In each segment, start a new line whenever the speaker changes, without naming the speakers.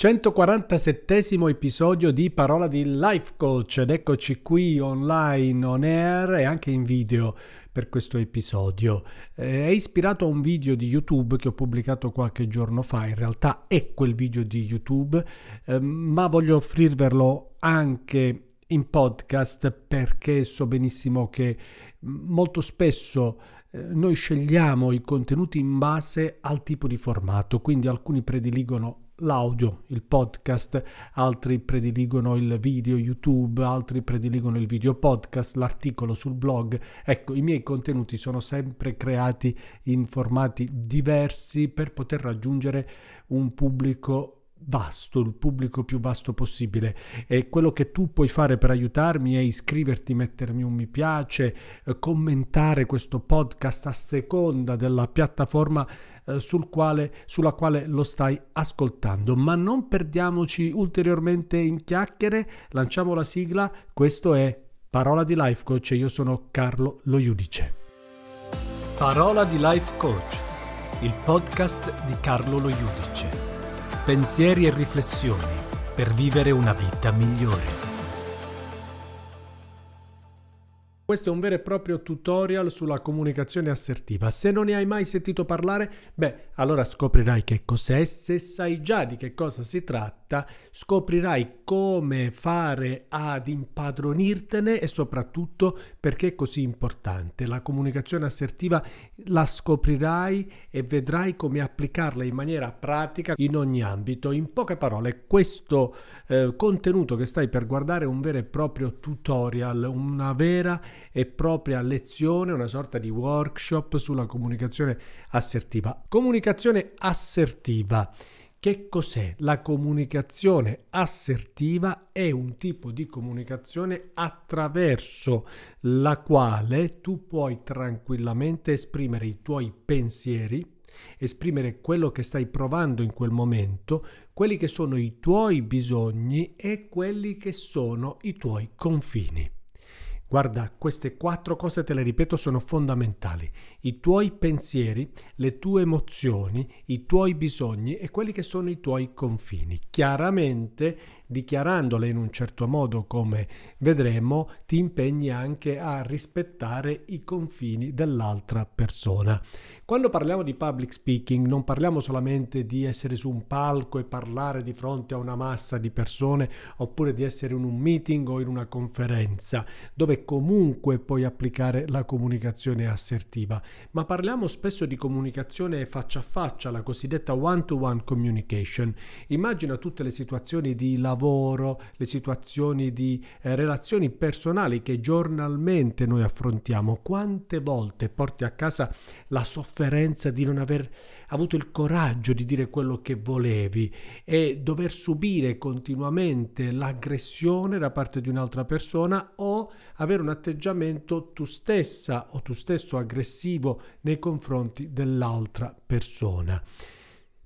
147 episodio di Parola di Life Coach ed eccoci qui online, on air e anche in video per questo episodio. Eh, è ispirato a un video di YouTube che ho pubblicato qualche giorno fa, in realtà è quel video di YouTube, ehm, ma voglio offrirvelo anche in podcast perché so benissimo che mm, molto spesso eh, noi scegliamo i contenuti in base al tipo di formato, quindi alcuni prediligono l'audio, il podcast, altri prediligono il video YouTube, altri prediligono il video podcast, l'articolo sul blog. Ecco, i miei contenuti sono sempre creati in formati diversi per poter raggiungere un pubblico vasto, il pubblico più vasto possibile e quello che tu puoi fare per aiutarmi è iscriverti, mettermi un mi piace, eh, commentare questo podcast a seconda della piattaforma eh, sul quale, sulla quale lo stai ascoltando. Ma non perdiamoci ulteriormente in chiacchiere, lanciamo la sigla, questo è Parola di Life Coach e io sono Carlo Lo Iudice. Parola di Life Coach, il podcast di Carlo Lo Iudice pensieri e riflessioni per vivere una vita migliore. Questo è un vero e proprio tutorial sulla comunicazione assertiva. Se non ne hai mai sentito parlare, beh, allora scoprirai che cos'è. Se sai già di che cosa si tratta, fatta, scoprirai come fare ad impadronirtene e soprattutto perché è così importante. La comunicazione assertiva la scoprirai e vedrai come applicarla in maniera pratica in ogni ambito. In poche parole, questo eh, contenuto che stai per guardare è un vero e proprio tutorial, una vera e propria lezione, una sorta di workshop sulla comunicazione assertiva. Comunicazione assertiva che cos'è? La comunicazione assertiva è un tipo di comunicazione attraverso la quale tu puoi tranquillamente esprimere i tuoi pensieri, esprimere quello che stai provando in quel momento, quelli che sono i tuoi bisogni e quelli che sono i tuoi confini. Guarda, queste quattro cose te le ripeto sono fondamentali. I tuoi pensieri, le tue emozioni, i tuoi bisogni e quelli che sono i tuoi confini. Chiaramente dichiarandole in un certo modo come vedremo, ti impegni anche a rispettare i confini dell'altra persona. Quando parliamo di public speaking non parliamo solamente di essere su un palco e parlare di fronte a una massa di persone oppure di essere in un meeting o in una conferenza dove comunque puoi applicare la comunicazione assertiva, ma parliamo spesso di comunicazione faccia a faccia, la cosiddetta one-to-one communication. Immagina tutte le situazioni di lavoro lavoro, le situazioni di eh, relazioni personali che giornalmente noi affrontiamo. Quante volte porti a casa la sofferenza di non aver avuto il coraggio di dire quello che volevi e dover subire continuamente l'aggressione da parte di un'altra persona o avere un atteggiamento tu stessa o tu stesso aggressivo nei confronti dell'altra persona.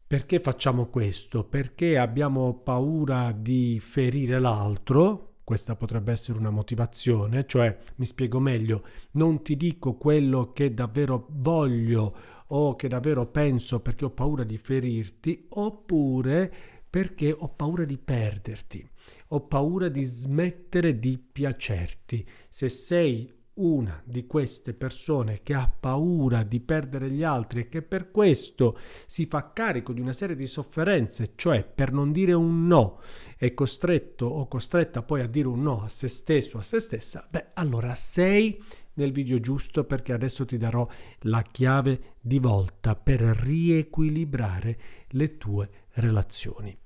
Perché facciamo questo? Perché abbiamo paura di ferire l'altro? Questa potrebbe essere una motivazione, cioè mi spiego meglio, non ti dico quello che davvero voglio o che davvero penso perché ho paura di ferirti, oppure perché ho paura di perderti, ho paura di smettere di piacerti. Se sei una di queste persone che ha paura di perdere gli altri e che per questo si fa carico di una serie di sofferenze, cioè per non dire un no, è costretto o costretta poi a dire un no a se stesso, a se stessa, beh allora sei nel video giusto perché adesso ti darò la chiave di volta per riequilibrare le tue relazioni.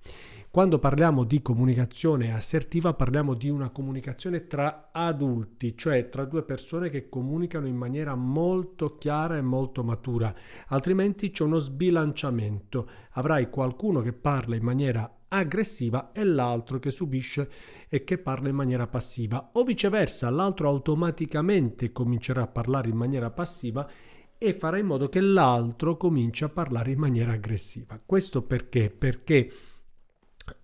Quando parliamo di comunicazione assertiva parliamo di una comunicazione tra adulti, cioè tra due persone che comunicano in maniera molto chiara e molto matura, altrimenti c'è uno sbilanciamento. Avrai qualcuno che parla in maniera aggressiva e l'altro che subisce e che parla in maniera passiva o viceversa l'altro automaticamente comincerà a parlare in maniera passiva e farà in modo che l'altro cominci a parlare in maniera aggressiva questo perché perché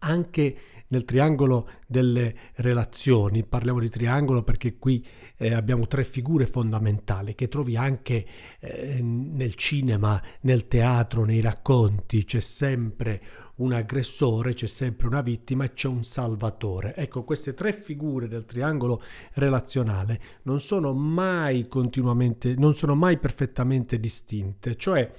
anche nel triangolo delle relazioni, parliamo di triangolo perché qui eh, abbiamo tre figure fondamentali che trovi anche eh, nel cinema, nel teatro, nei racconti, c'è sempre un aggressore, c'è sempre una vittima e c'è un salvatore. Ecco, queste tre figure del triangolo relazionale non sono mai continuamente, non sono mai perfettamente distinte, cioè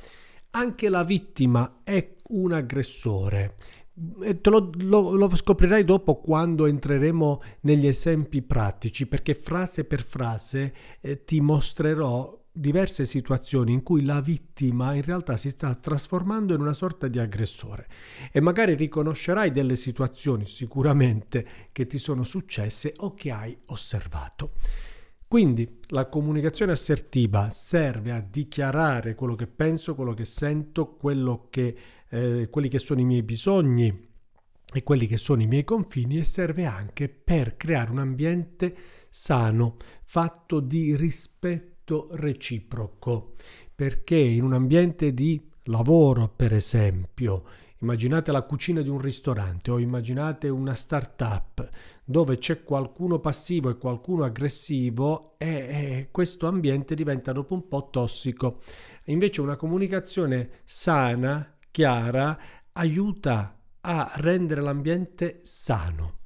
anche la vittima è un aggressore te lo, lo, lo, scoprirai dopo quando entreremo negli esempi pratici, perché frase per frase eh, ti mostrerò diverse situazioni in cui la vittima in realtà si sta trasformando in una sorta di aggressore e magari riconoscerai delle situazioni sicuramente che ti sono successe o che hai osservato. Quindi la comunicazione assertiva serve a dichiarare quello che penso, quello che sento, quello che, eh, quelli che sono i miei bisogni e quelli che sono i miei confini e serve anche per creare un ambiente sano, fatto di rispetto reciproco, perché in un ambiente di lavoro, per esempio, Immaginate la cucina di un ristorante o immaginate una start-up dove c'è qualcuno passivo e qualcuno aggressivo e, e questo ambiente diventa dopo un po' tossico. Invece una comunicazione sana, chiara, aiuta a rendere l'ambiente sano.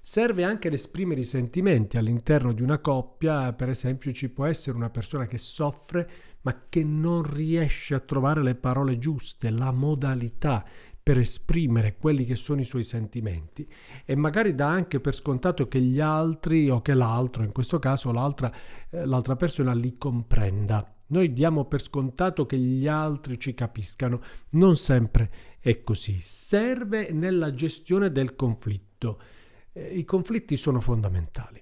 Serve anche ad esprimere i sentimenti all'interno di una coppia, per esempio ci può essere una persona che soffre ma che non riesce a trovare le parole giuste, la modalità per esprimere quelli che sono i suoi sentimenti e magari dà anche per scontato che gli altri o che l'altro, in questo caso l'altra, eh, l'altra persona, li comprenda. Noi diamo per scontato che gli altri ci capiscano, non sempre è così. Serve nella gestione del conflitto. Eh, I conflitti sono fondamentali.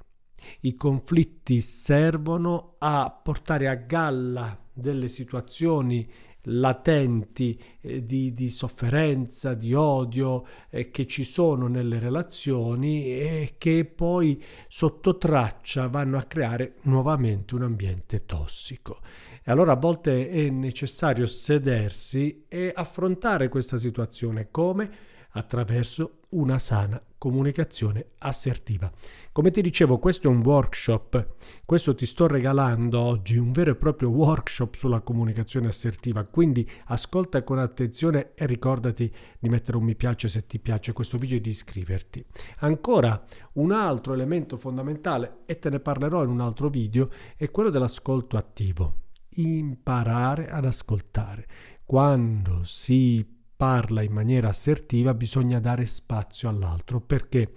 I conflitti servono a portare a galla delle situazioni latenti eh, di, di, sofferenza, di odio eh, che ci sono nelle relazioni e che poi sotto traccia vanno a creare nuovamente un ambiente tossico. E allora a volte è necessario sedersi e affrontare questa situazione come? Attraverso una sana comunicazione assertiva. Come ti dicevo, questo è un workshop, questo ti sto regalando oggi, un vero e proprio workshop sulla comunicazione assertiva, quindi ascolta con attenzione e ricordati di mettere un mi piace se ti piace questo video e di iscriverti. Ancora, un altro elemento fondamentale, e te ne parlerò in un altro video, è quello dell'ascolto attivo. Imparare ad ascoltare. Quando si parla in maniera assertiva bisogna dare spazio all'altro. Perché?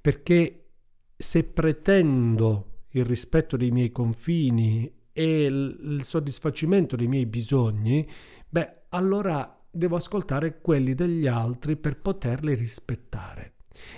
Perché se pretendo il rispetto dei miei confini e il soddisfacimento dei miei bisogni, beh, allora devo ascoltare quelli degli altri per poterli rispettare.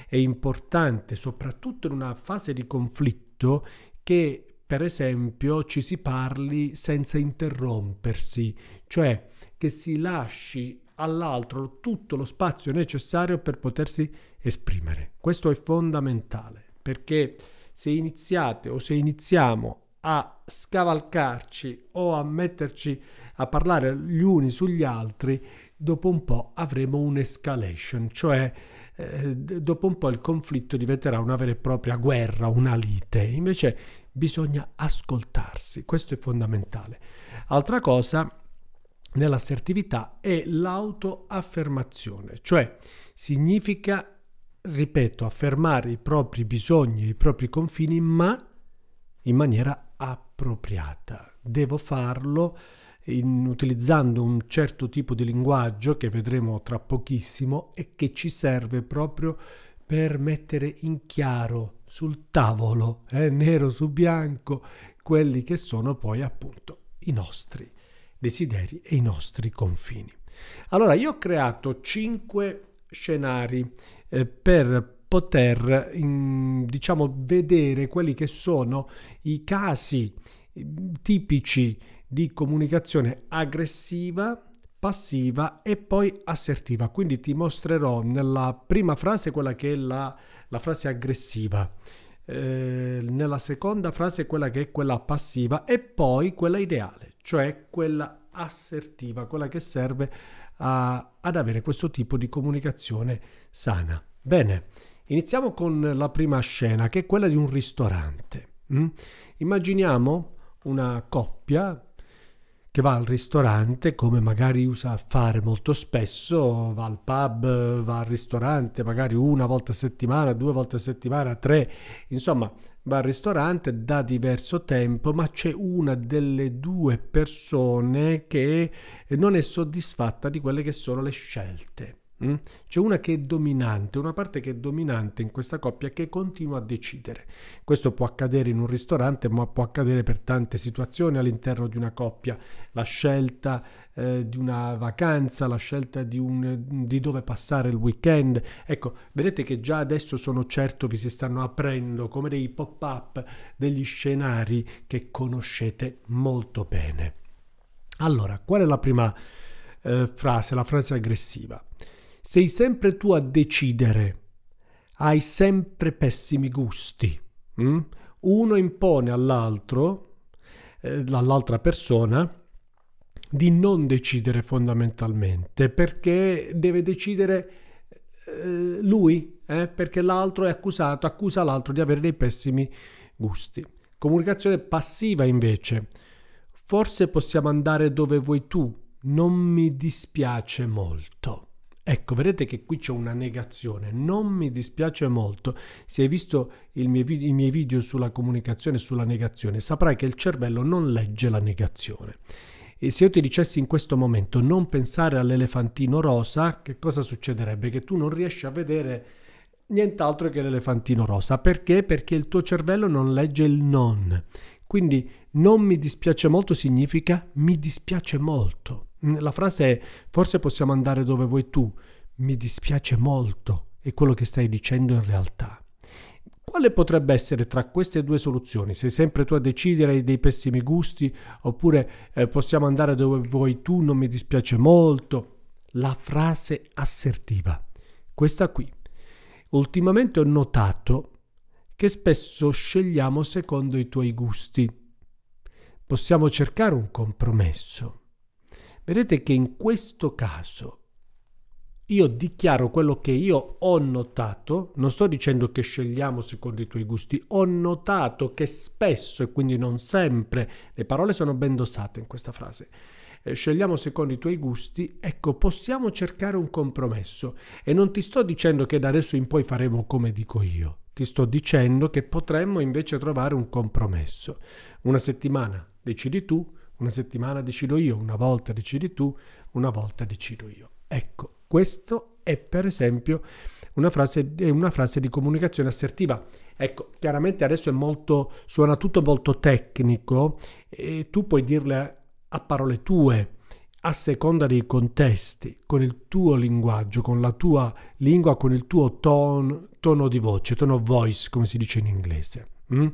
È importante, soprattutto in una fase di conflitto, che per esempio ci si parli senza interrompersi, cioè che si lasci all'altro tutto lo spazio necessario per potersi esprimere. Questo è fondamentale perché se iniziate o se iniziamo a scavalcarci o a metterci a parlare gli uni sugli altri, dopo un po' avremo un'escalation, cioè eh, dopo un po' il conflitto diventerà una vera e propria guerra, una lite. Invece bisogna ascoltarsi, questo è fondamentale. Altra cosa nell'assertività è l'autoaffermazione, cioè significa, ripeto, affermare i propri bisogni, i propri confini, ma in maniera appropriata. Devo farlo in, utilizzando un certo tipo di linguaggio che vedremo tra pochissimo e che ci serve proprio per mettere in chiaro sul tavolo, eh, nero su bianco, quelli che sono poi appunto i nostri desideri e i nostri confini. Allora, io ho creato cinque scenari eh, per poter in, diciamo vedere quelli che sono i casi mm, tipici di comunicazione aggressiva passiva e poi assertiva. Quindi ti mostrerò nella prima frase quella che è la, la frase aggressiva eh, nella seconda frase quella che è quella passiva e poi quella ideale, cioè quella assertiva, quella che serve a, ad avere questo tipo di comunicazione sana. Bene, iniziamo con la prima scena che è quella di un ristorante. Mm? Immaginiamo una coppia che va al ristorante, come magari usa a fare molto spesso, va al pub, va al ristorante, magari una volta a settimana, due volte a settimana, tre, insomma, va al ristorante da diverso tempo, ma c'è una delle due persone che non è soddisfatta di quelle che sono le scelte. Mm? C'è una che è dominante, una parte che è dominante in questa coppia che continua a decidere. Questo può accadere in un ristorante, ma può accadere per tante situazioni all'interno di una coppia. La scelta eh, di una vacanza, la scelta di, un, di dove passare il weekend. Ecco, vedete che già adesso sono certo vi si stanno aprendo come dei pop-up, degli scenari che conoscete molto bene. Allora, qual è la prima eh, frase, la frase aggressiva? Sei sempre tu a decidere. Hai sempre pessimi gusti. Mm? Uno impone all'altro, eh, all'altra persona, di non decidere fondamentalmente perché deve decidere eh, lui, eh, perché l'altro è accusato, accusa l'altro di avere dei pessimi gusti. Comunicazione passiva invece. Forse possiamo andare dove vuoi tu, non mi dispiace molto. Ecco, vedete che qui c'è una negazione. Non mi dispiace molto. Se hai visto mio, i miei video sulla comunicazione e sulla negazione, saprai che il cervello non legge la negazione. E se io ti dicessi in questo momento non pensare all'elefantino rosa, che cosa succederebbe? Che tu non riesci a vedere nient'altro che l'elefantino rosa. Perché? Perché il tuo cervello non legge il non. Quindi non mi dispiace molto significa mi dispiace molto. La frase è forse possiamo andare dove vuoi tu, mi dispiace molto, è quello che stai dicendo in realtà. Quale potrebbe essere tra queste due soluzioni? Sei sempre tu a decidere dei pessimi gusti oppure eh, possiamo andare dove vuoi tu, non mi dispiace molto? La frase assertiva. Questa qui. Ultimamente ho notato che spesso scegliamo secondo i tuoi gusti. Possiamo cercare un compromesso. Vedete che in questo caso io dichiaro quello che io ho notato, non sto dicendo che scegliamo secondo i tuoi gusti, ho notato che spesso e quindi non sempre, le parole sono ben dosate in questa frase, eh, scegliamo secondo i tuoi gusti, ecco, possiamo cercare un compromesso. E non ti sto dicendo che da adesso in poi faremo come dico io, ti sto dicendo che potremmo invece trovare un compromesso. Una settimana decidi tu, una settimana decido io, una volta decidi tu, una volta decido io. Ecco, questo è per esempio una frase, una frase di comunicazione assertiva. Ecco, chiaramente adesso molto, suona tutto molto tecnico e tu puoi dirle a parole tue, a seconda dei contesti, con il tuo linguaggio, con la tua lingua, con il tuo ton, tono di voce, tono voice, come si dice in inglese. Mm?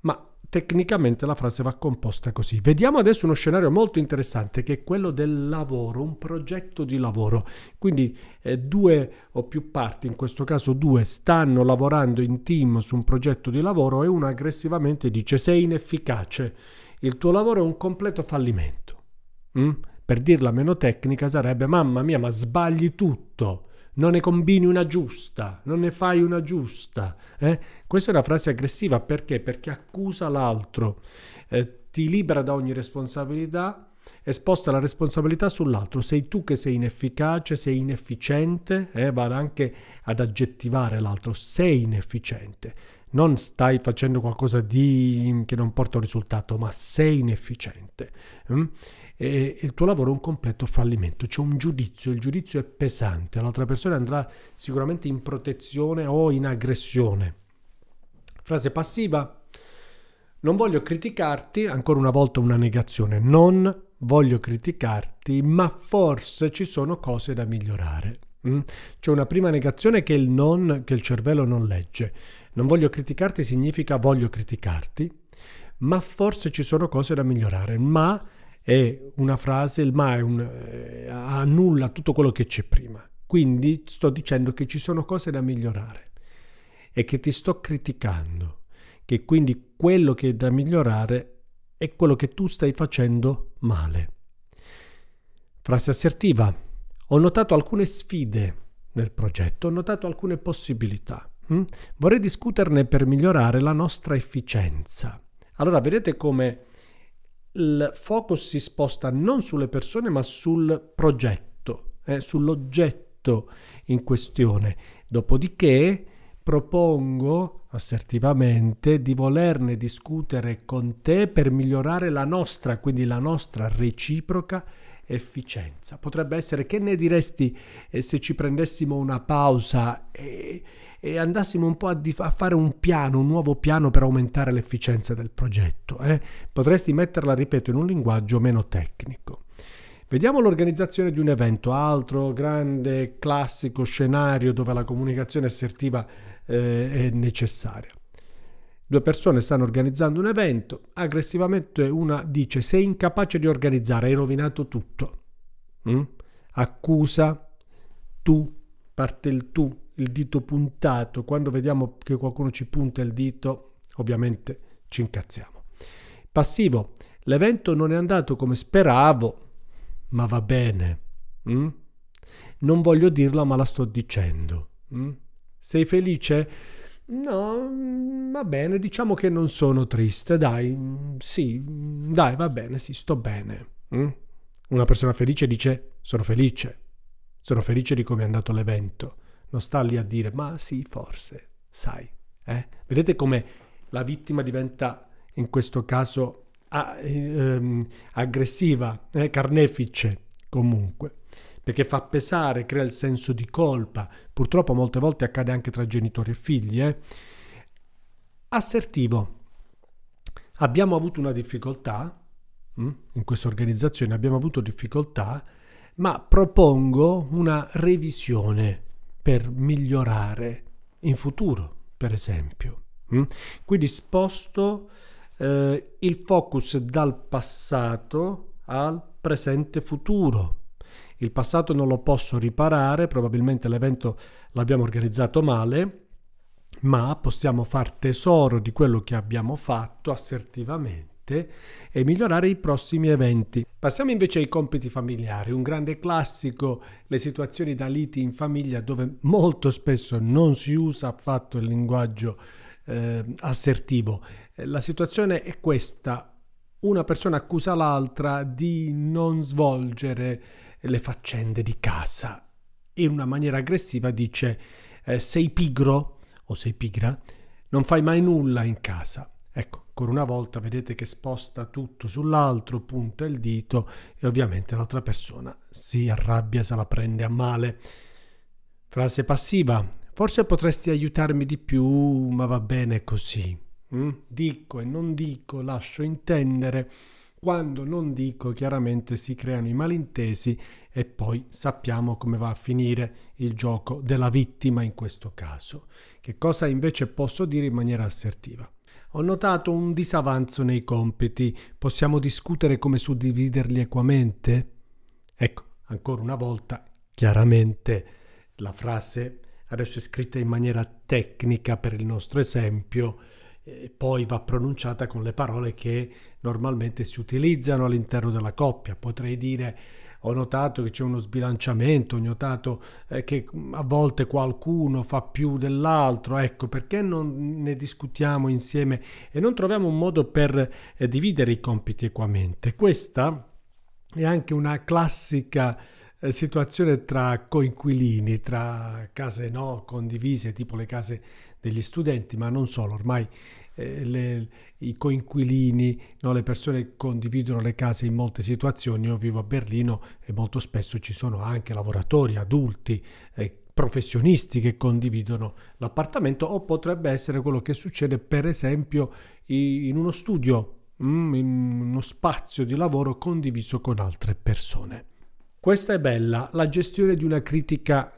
Ma tecnicamente la frase va composta così. Vediamo adesso uno scenario molto interessante che è quello del lavoro, un progetto di lavoro. Quindi eh, due o più parti, in questo caso due, stanno lavorando in team su un progetto di lavoro e uno aggressivamente dice sei inefficace, il tuo lavoro è un completo fallimento. Mm? Per dirla meno tecnica sarebbe mamma mia ma sbagli tutto non ne combini una giusta, non ne fai una giusta. Eh? Questa è una frase aggressiva perché? Perché accusa l'altro, eh, ti libera da ogni responsabilità e sposta la responsabilità sull'altro. Sei tu che sei inefficace, sei inefficiente, eh, vale anche ad aggettivare l'altro, sei inefficiente. Non stai facendo qualcosa di, che non porta un risultato, ma sei inefficiente. Mm? e il tuo lavoro è un completo fallimento. C'è un giudizio, il giudizio è pesante, l'altra persona andrà sicuramente in protezione o in aggressione. Frase passiva, non voglio criticarti, ancora una volta una negazione, non voglio criticarti, ma forse ci sono cose da migliorare. Mm? C'è una prima negazione che il non, che il cervello non legge. Non voglio criticarti significa voglio criticarti, ma forse ci sono cose da migliorare, ma è una frase, il ma è un, eh, annulla tutto quello che c'è prima. Quindi sto dicendo che ci sono cose da migliorare e che ti sto criticando, che quindi quello che è da migliorare è quello che tu stai facendo male. Frase assertiva. Ho notato alcune sfide nel progetto, ho notato alcune possibilità. Hm? Vorrei discuterne per migliorare la nostra efficienza. Allora vedete come il focus si sposta non sulle persone ma sul progetto, eh, sull'oggetto in questione. Dopodiché propongo assertivamente di volerne discutere con te per migliorare la nostra, quindi la nostra reciproca efficienza. Potrebbe essere che ne diresti eh, se ci prendessimo una pausa e... Eh, e andassimo un po' a, dif- a fare un piano, un nuovo piano per aumentare l'efficienza del progetto. Eh? Potresti metterla, ripeto, in un linguaggio meno tecnico. Vediamo l'organizzazione di un evento, altro grande classico scenario dove la comunicazione assertiva eh, è necessaria. Due persone stanno organizzando un evento, aggressivamente una dice sei incapace di organizzare, hai rovinato tutto. Mm? Accusa, tu, parte il tu, il dito puntato, quando vediamo che qualcuno ci punta il dito, ovviamente ci incazziamo. Passivo, l'evento non è andato come speravo, ma va bene. Mm? Non voglio dirla, ma la sto dicendo. Mm? Sei felice? No, mm, va bene, diciamo che non sono triste, dai, mm, sì, mm, dai, va bene, sì, sto bene. Mm? Una persona felice dice sono felice, sono felice di come è andato l'evento non sta lì a dire ma sì, forse, sai. Eh? Vedete come la vittima diventa in questo caso ah, ehm, aggressiva, eh, carnefice comunque, perché fa pesare, crea il senso di colpa. Purtroppo molte volte accade anche tra genitori e figli. Eh? Assertivo. Abbiamo avuto una difficoltà, hm, in questa organizzazione abbiamo avuto difficoltà, ma propongo una revisione per migliorare in futuro, per esempio. Mm? Quindi sposto eh, il focus dal passato al presente futuro. Il passato non lo posso riparare, probabilmente l'evento l'abbiamo organizzato male, ma possiamo far tesoro di quello che abbiamo fatto assertivamente scritte e migliorare i prossimi eventi. Passiamo invece ai compiti familiari, un grande classico, le situazioni da liti in famiglia dove molto spesso non si usa affatto il linguaggio eh, assertivo. Eh, la situazione è questa, una persona accusa l'altra di non svolgere le faccende di casa in una maniera aggressiva dice eh, sei pigro o sei pigra, non fai mai nulla in casa. Ecco, ancora una volta vedete che sposta tutto sull'altro, punta il dito e ovviamente l'altra persona si arrabbia se la prende a male. Frase passiva, forse potresti aiutarmi di più, ma va bene così. Mm? Dico e non dico, lascio intendere. Quando non dico, chiaramente si creano i malintesi e poi sappiamo come va a finire il gioco della vittima in questo caso. Che cosa invece posso dire in maniera assertiva? ho notato un disavanzo nei compiti. Possiamo discutere come suddividerli equamente? Ecco, ancora una volta, chiaramente la frase adesso è scritta in maniera tecnica per il nostro esempio, poi va pronunciata con le parole che normalmente si utilizzano all'interno della coppia. Potrei dire ho notato che c'è uno sbilanciamento, ho notato eh, che a volte qualcuno fa più dell'altro, ecco perché non ne discutiamo insieme e non troviamo un modo per eh, dividere i compiti equamente. Questa è anche una classica eh, situazione tra coinquilini, tra case no condivise, tipo le case degli studenti, ma non solo, ormai eh, le, i coinquilini, no? le persone che condividono le case in molte situazioni. Io vivo a Berlino e molto spesso ci sono anche lavoratori, adulti, eh, professionisti che condividono l'appartamento o potrebbe essere quello che succede per esempio in uno studio, mm, in uno spazio di lavoro condiviso con altre persone. Questa è bella, la gestione di una critica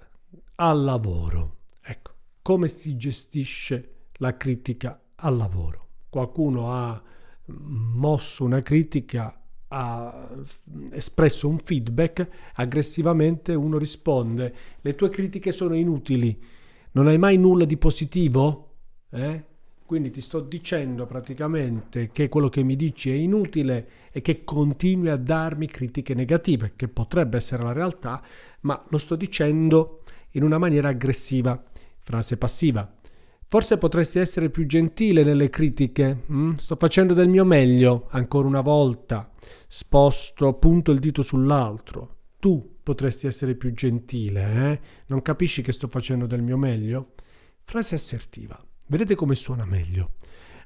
al lavoro. Ecco, come si gestisce la critica al lavoro. Qualcuno ha mosso una critica, ha espresso un feedback, aggressivamente uno risponde, le tue critiche sono inutili, non hai mai nulla di positivo? Eh? Quindi ti sto dicendo praticamente che quello che mi dici è inutile e che continui a darmi critiche negative, che potrebbe essere la realtà, ma lo sto dicendo in una maniera aggressiva, frase passiva. Forse potresti essere più gentile nelle critiche. Mm? Sto facendo del mio meglio, ancora una volta. Sposto punto il dito sull'altro. Tu potresti essere più gentile, eh? Non capisci che sto facendo del mio meglio? Frase assertiva. Vedete come suona meglio.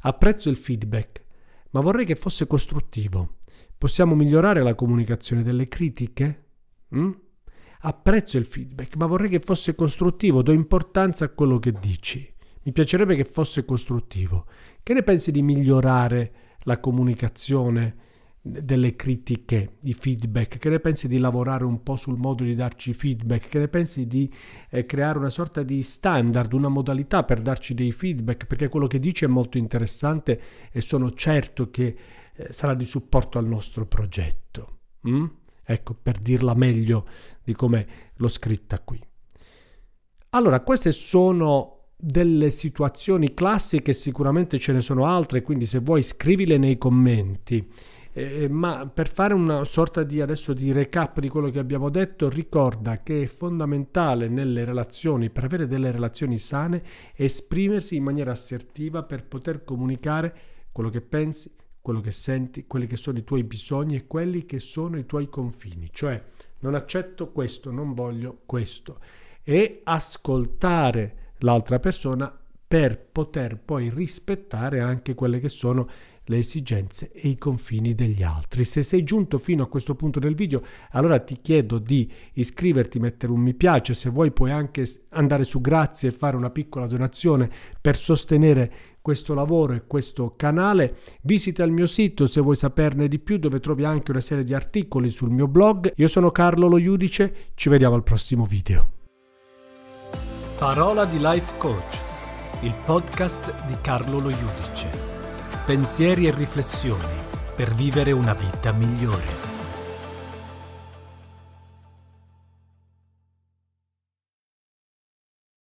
Apprezzo il feedback, ma vorrei che fosse costruttivo. Possiamo migliorare la comunicazione delle critiche? Mm? Apprezzo il feedback, ma vorrei che fosse costruttivo, do importanza a quello che dici. Mi piacerebbe che fosse costruttivo. Che ne pensi di migliorare la comunicazione delle critiche, i feedback? Che ne pensi di lavorare un po' sul modo di darci feedback? Che ne pensi di eh, creare una sorta di standard, una modalità per darci dei feedback? Perché quello che dici è molto interessante e sono certo che eh, sarà di supporto al nostro progetto. Mm? Ecco, per dirla meglio di come l'ho scritta qui. Allora, queste sono delle situazioni classiche, sicuramente ce ne sono altre, quindi se vuoi scrivile nei commenti. Eh, eh, ma per fare una sorta di adesso di recap di quello che abbiamo detto, ricorda che è fondamentale nelle relazioni, per avere delle relazioni sane, esprimersi in maniera assertiva per poter comunicare quello che pensi, quello che senti, quelli che sono i tuoi bisogni e quelli che sono i tuoi confini, cioè non accetto questo, non voglio questo e ascoltare l'altra persona per poter poi rispettare anche quelle che sono le esigenze e i confini degli altri. Se sei giunto fino a questo punto del video, allora ti chiedo di iscriverti, mettere un mi piace, se vuoi puoi anche andare su grazie e fare una piccola donazione per sostenere questo lavoro e questo canale. Visita il mio sito se vuoi saperne di più, dove trovi anche una serie di articoli sul mio blog. Io sono Carlo Lo Iudice, ci vediamo al prossimo video. Parola di Life Coach, il podcast di Carlo Lo Iudice. Pensieri e riflessioni per vivere una vita migliore.